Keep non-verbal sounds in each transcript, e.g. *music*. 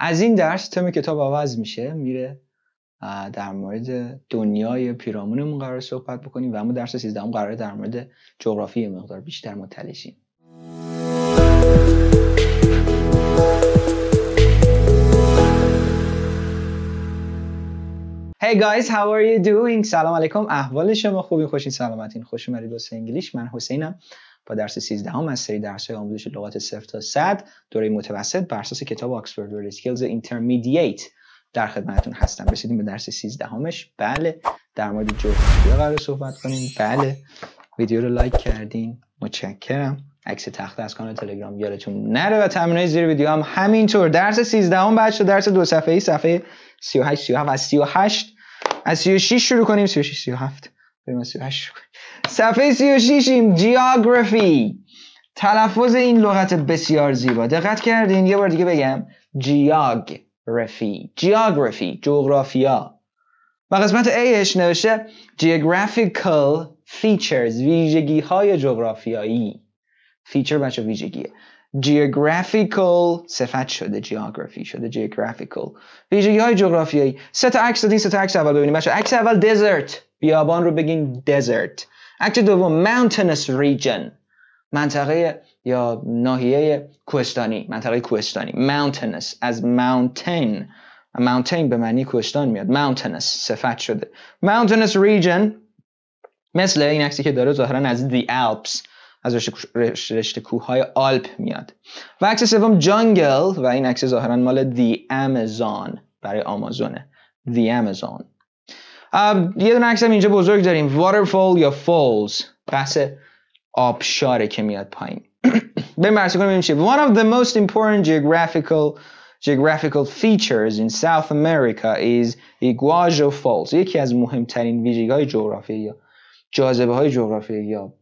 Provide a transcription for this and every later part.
از این درس تم کتاب عوض میشه میره در مورد دنیای پیرامونمون قرار صحبت بکنیم و اما درس 13 هم قرار در مورد جغرافی مقدار بیشتر مطلع شیم Hey guys, how are you doing? سلام علیکم. احوال شما خوبی خوشین سلامتین. خوش اومدید به انگلیش. من حسینم. با درس 13 هم از سری درس های آموزش لغات 0 تا 100 دوره متوسط بر اساس کتاب آکسفورد ورد اسکیلز اینترمدییت در خدمتتون هستم رسیدیم به درس 13 همش بله در مورد جغرافیا قرار صحبت کنیم بله ویدیو رو لایک کردین متشکرم عکس تخته از کانال تلگرام یادتون نره و تمرینای زیر ویدیو هم همینطور درس 13 هم بچه درس دو صفحه ای صفحه 38 37 از 38 از 36 شروع کنیم 36 37 صفحه 36 ایم جیاگرافی تلفظ این لغت بسیار زیبا دقت کردین یه بار دیگه بگم جیاگرافی جیاگرافی جغرافیا و قسمت Aش نوشته Geographical فیچرز ویژگی های جغرافیایی فیچر بچه ویژگیه geographical صفت شده geography شده geographical ویژگی های جغرافیایی سه تا عکس دادین سه تا عکس اول ببینیم بچه عکس اول desert بیابان رو بگیم دزرت اکت دوم mountainous region منطقه یا ناحیه کوهستانی منطقه کوهستانی mountainous از mountain mountain به معنی کوهستان میاد mountainous صفت شده mountainous region مثل این عکسی که داره ظاهرا از the alps از رشته, کوه های آلپ میاد و عکس سوم جنگل و این عکس ظاهرا مال دی amazon برای آمازونه دی amazon یه دونه عکس هم اینجا بزرگ داریم waterfall یا falls بحث آبشاره که میاد پایین *clears throat* بریم مرسی کنیم ببینیم چیه؟ one of the most important geographical geographical features in South America is the Falls یکی از مهمترین ویژگی های جغرافیایی یا جاذبه های جغرافیایی یا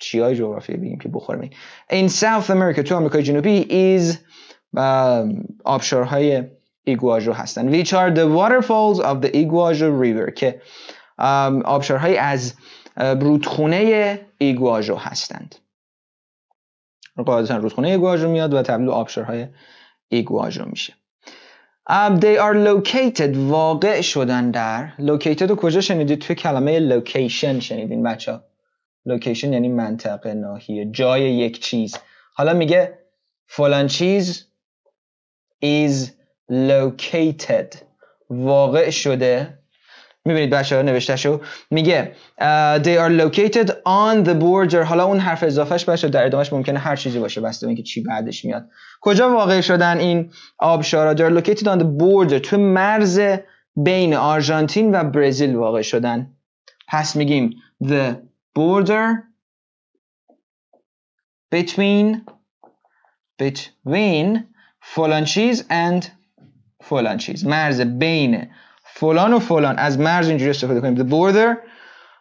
چی های جغرافیایی بگیم که بخورم in South America تو آمریکای جنوبی is آبشارهای ایگواژو هستن which are the waterfalls of the ایگواژو river که آبشارهای از رودخونه ایگواژو هستند قاعدتا رودخونه ایگواژو میاد و تبدیل آبشارهای ایگواژو میشه Um, they are located واقع شدن در located رو کجا شنیدید توی کلمه location شنیدین بچه لوکیشن location یعنی منطقه ناحیه جای یک چیز حالا میگه فلان چیز is located واقع شده میبینید بچه ها شو میگه uh, they are located on the border حالا اون حرف اضافهش باشه در ادامهش ممکنه هر چیزی باشه بسته اینکه چی بعدش میاد کجا واقع شدن این آبشارا they are located on the border تو مرز بین آرژانتین و برزیل واقع شدن پس میگیم the border between between فلان چیز and فلان چیز مرز بین فلان و فلان از مرز اینجوری استفاده کنیم the border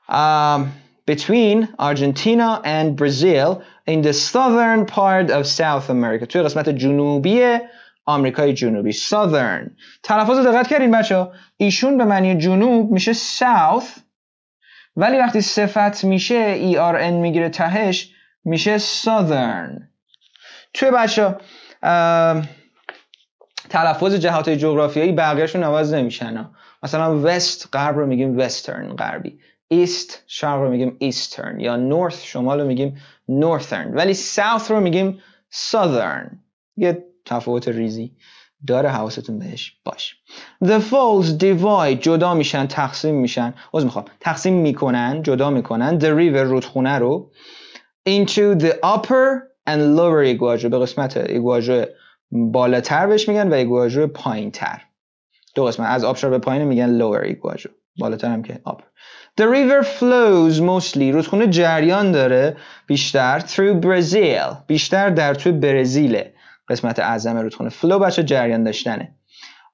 um, between Argentina and Brazil in the southern part of South America توی قسمت جنوبی آمریکای جنوبی southern تلفظ دقت کردین بچه ایشون به معنی جنوب میشه south ولی وقتی صفت میشه ان e میگیره تهش میشه southern توی بچه تلفظ جهات جغرافیایی بقیهشون عوض نمیشن مثلا وست غرب رو میگیم وسترن غربی ایست شرق رو میگیم ایسترن یا نورث شمال رو میگیم نورثرن ولی ساوث رو میگیم southern. یه تفاوت ریزی داره حواستون بهش باش The falls divide جدا میشن تقسیم میشن از میخوام تقسیم میکنن جدا میکنن The river رودخونه رو Into the upper and lower ایگواجو به قسمت ایگواجو بالاتر بهش میگن و ایگواجو پایین تر دو قسمت از آبشار به پایین میگن lower ایگواجو بالاتر هم که آب The river flows mostly رودخونه جریان داره بیشتر through Brazil بیشتر در توی برزیله قسمت اعظم رودخونه flow بچه جریان داشتنه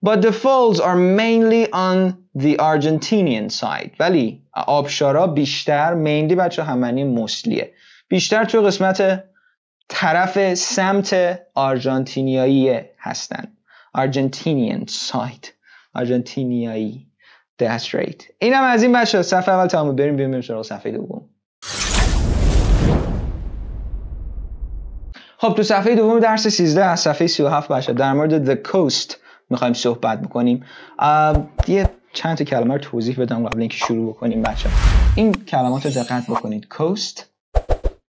But the falls are mainly on the Argentinian side ولی آبشارا بیشتر mainly بچه همانی مسلیه بیشتر توی قسمت طرف سمت آرژانتینیایی هستن آرژانتینین سایت آرژانتینیایی دست این اینم از این بچه صفحه اول تمام بریم بیم شروع صفحه دوم خب تو صفحه دوم درس 13 از صفحه 37 بچه در مورد The Coast میخوایم صحبت بکنیم یه چند تا کلمه رو توضیح بدم قبل اینکه شروع بکنیم بچه این کلمات رو دقت بکنید Coast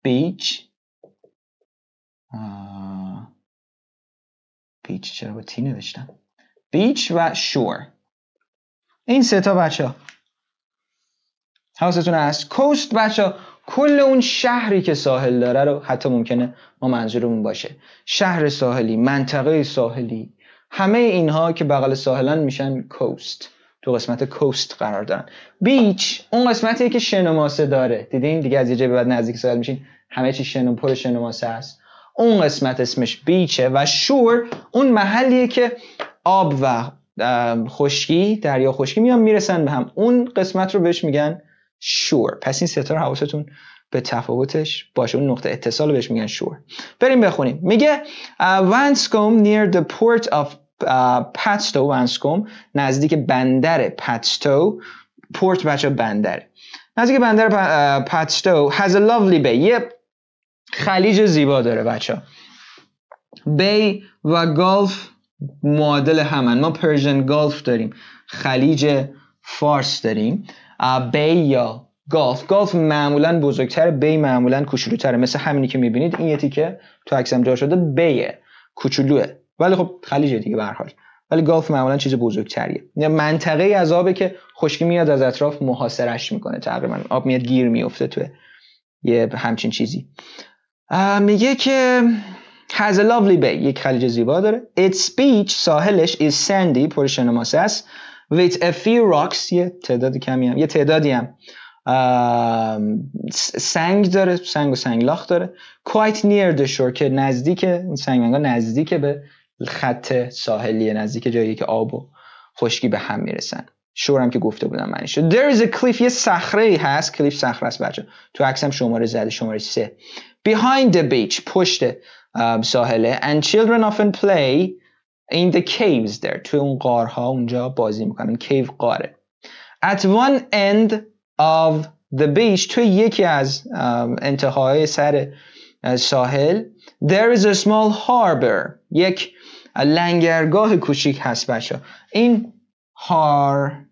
Beach بیچ چرا با تی نوشتم بیچ و شور این سه تا بچه ها حواستون هست کوست بچه ها. کل اون شهری که ساحل داره رو حتی ممکنه ما منظورمون باشه شهر ساحلی منطقه ساحلی همه اینها که بغل ساحلان میشن کوست تو قسمت کوست قرار دارن بیچ اون قسمتیه که شنوماسه داره دیدین دیگه از یه جایی بعد نزدیک ساحل میشین همه چی شنو پر شنوماسه است. اون قسمت اسمش بیچه و شور اون محلیه که آب و خشکی دریا خشکی میان میرسن به هم اون قسمت رو بهش میگن شور پس این ستاره حواستون به تفاوتش باشه اون نقطه اتصال بهش میگن شور بریم بخونیم میگه وانسکوم near the port of پتستو وانسکوم نزدیک بندر پتستو پورت بچه بندر نزدیک بندر پتستو has a lovely bay یه خلیج زیبا داره بچه بی و گالف معادل همن ما پرژن گالف داریم خلیج فارس داریم بی یا گالف گالف معمولا بزرگتر بی معمولا کوچولوتره مثل همینی که میبینید این یه که تو عکسم جا شده بیه کوچولوه ولی خب خلیج دیگه به حال ولی گالف معمولا چیز بزرگتریه منطقه از آبه که خشکی میاد از اطراف محاصرش میکنه تقریبا آب میاد گیر میفته تو یه همچین چیزی میگه که has a lovely bay یک خلیج زیبا داره its beach ساحلش is sandy پر است with a few rocks یه تعداد کمی هم یه تعدادی هم سنگ داره سنگ و لاخ داره quite near the shore که نزدیک سنگنگا نزدیک به خط ساحلی نزدیک جایی که آب و خشکی به هم میرسن شورم که گفته بودم معنی شد there is a cliff یه صخره هست کلیف صخره است بچه تو عکسم شماره زده شماره سه behind the beach پشت ساحله um, and children often play in the caves there توی اون قارها اونجا بازی میکنن کیو قاره at one end of the beach توی یکی از um, انتهای سر uh, ساحل there is a small harbor یک لنگرگاه کوچیک هست بچه این هار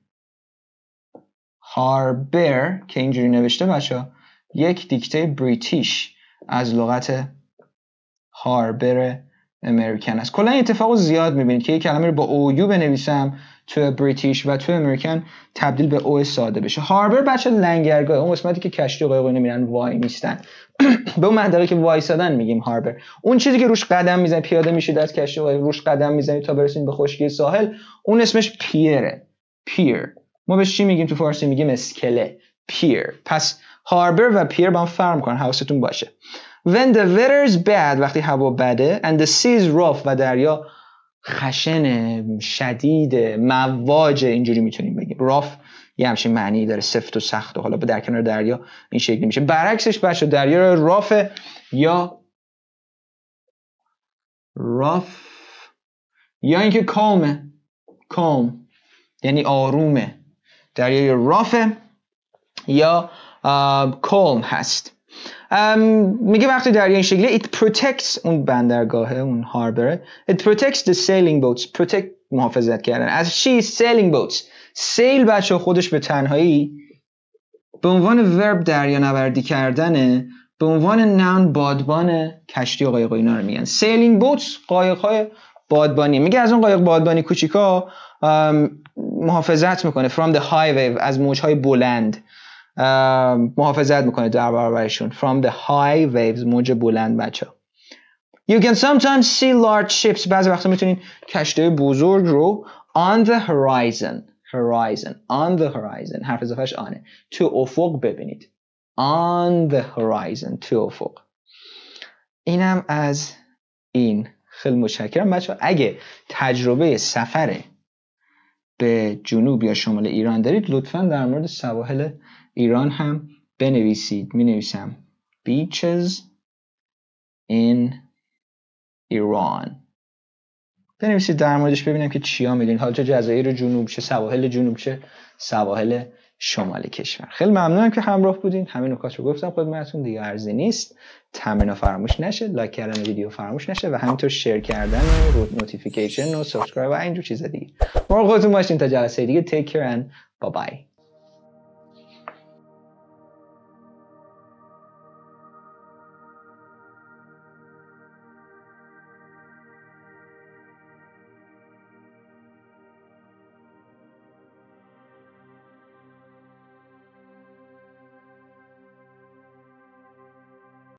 هاربر که اینجوری نوشته بچه یک دیکته بریتیش از لغت هاربر امریکن است کلا اتفاق زیاد میبینید که یک کلمه رو با اویو بنویسم تو بریتیش و تو امریکن تبدیل به او ساده بشه هاربر بچه لنگرگاه اون قسمتی که کشتی قایقونه نمیرن وای میستن *clears throat* به اون منطقه که سادن میگیم هاربر اون چیزی که روش قدم میزنید پیاده میشید از کشتی و روش قدم میزنید تا برسید به خشکی ساحل اون اسمش پیره پیر ما بهش چی میگیم تو فارسی میگیم اسکله پیر پس هاربر و پیر با هم فرم کن حواستون باشه When the is bad وقتی هوا بده and the is rough و دریا خشن شدید مواجه اینجوری میتونیم بگیم راف یه همچین معنی داره سفت و سخت و حالا به در کنار دریا این شکلی میشه برعکسش بچه دریا رافه یا راف یا اینکه کامه کام یعنی آرومه دریای رافه یا کلم هست میگه وقتی دریا این شکلی it protects اون بندرگاهه اون هاربره it protects the sailing boats protect محافظت کردن از چی sailing boats سیل بچه خودش به تنهایی به عنوان ورب دریا نوردی کردنه به عنوان نون بادبان کشتی و قایق اینا رو میگن سیلینگ بوتس قایق های بادبانی میگه از اون قایق بادبانی کوچیکا محافظت میکنه from the high از موج های بلند محافظت میکنه در برابرشون from the high waves موج بلند بچه You can sometimes see large ships بعضی وقتا میتونین کشتی بزرگ رو on the horizon horizon on the horizon حرف اضافهش آنه تو افق ببینید on the horizon تو افق اینم از این خیلی متشکرم بچه اگه تجربه سفره به جنوب یا شمال ایران دارید لطفا در مورد سواحل ایران هم بنویسید می نویسم beaches in Iran بنویسید در موردش ببینم که چیا میدونید حالا چه جزایر جنوب چه سواحل جنوب چه سواحل شمال کشور خیلی ممنونم که همراه بودین همین نکات رو گفتم خدمتتون دیگه ارزی نیست تمرین فراموش نشه لایک کردن ویدیو فراموش نشه و همینطور شیر کردن و رود نوتیفیکیشن و سابسکرایب و اینجور چیز دیگه مراقب خودتون باشین تا جلسه دیگه تیک کرن بای بای